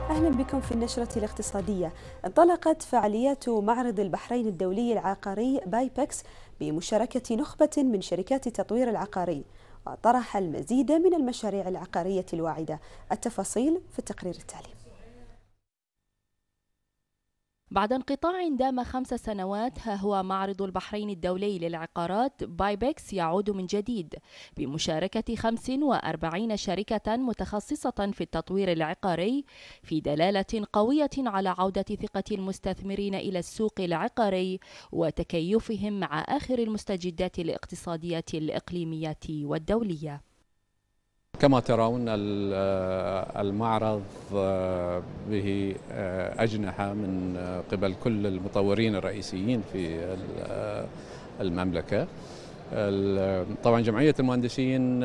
أهلا بكم في النشرة الاقتصادية انطلقت فعاليات معرض البحرين الدولي العقاري بايبكس بمشاركة نخبة من شركات التطوير العقاري وطرح المزيد من المشاريع العقارية الواعدة التفاصيل في التقرير التالي بعد انقطاع دام خمس سنوات ها هو معرض البحرين الدولي للعقارات بايبكس يعود من جديد بمشاركة 45 شركة متخصصة في التطوير العقاري في دلالة قوية على عودة ثقة المستثمرين إلى السوق العقاري وتكيفهم مع آخر المستجدات الاقتصادية الإقليمية والدولية كما ترون المعرض آه، به آه، أجنحة من آه، قبل كل المطورين الرئيسيين في المملكة طبعا جمعية المهندسين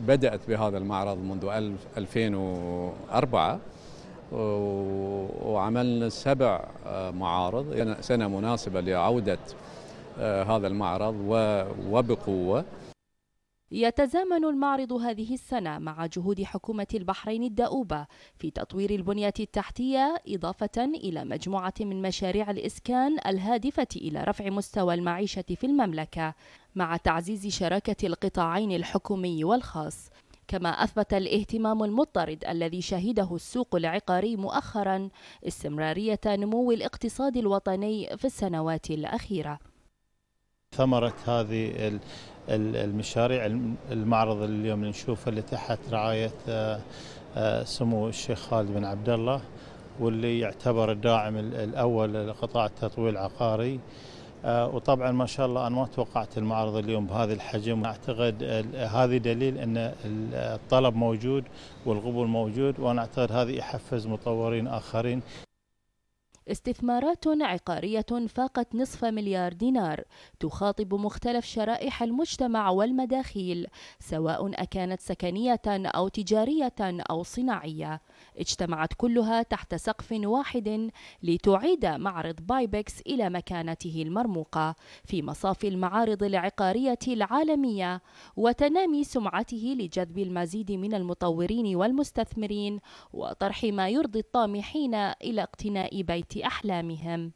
بدأت بهذا المعرض منذ 2004 وعملنا سبع معارض سنة مناسبة لعودة هذا المعرض وبقوة يتزامن المعرض هذه السنة مع جهود حكومة البحرين الدؤوبة في تطوير البنية التحتية إضافة إلى مجموعة من مشاريع الإسكان الهادفة إلى رفع مستوى المعيشة في المملكة مع تعزيز شراكة القطاعين الحكومي والخاص كما أثبت الاهتمام المضطرد الذي شهده السوق العقاري مؤخرا استمرارية نمو الاقتصاد الوطني في السنوات الأخيرة ثمرة هذه المشاريع المعرض اللي اليوم نشوفه اللي تحت رعاية آه، آه، سمو الشيخ خالد بن عبد الله واللي يعتبر الداعم الأول لقطاع التطوير العقاري آه، وطبعا ما شاء الله انا ما توقعت المعرض اليوم بهذا الحجم اعتقد هذه دليل ان الطلب موجود والقبول موجود وانا اعتقد هذه يحفز مطورين اخرين استثمارات عقارية فاقت نصف مليار دينار تخاطب مختلف شرائح المجتمع والمداخيل سواء أكانت سكنية أو تجارية أو صناعية اجتمعت كلها تحت سقف واحد لتعيد معرض بايبكس إلى مكانته المرموقة في مصاف المعارض العقارية العالمية وتنامي سمعته لجذب المزيد من المطورين والمستثمرين وطرح ما يرضي الطامحين إلى اقتناء بيت أحلامهم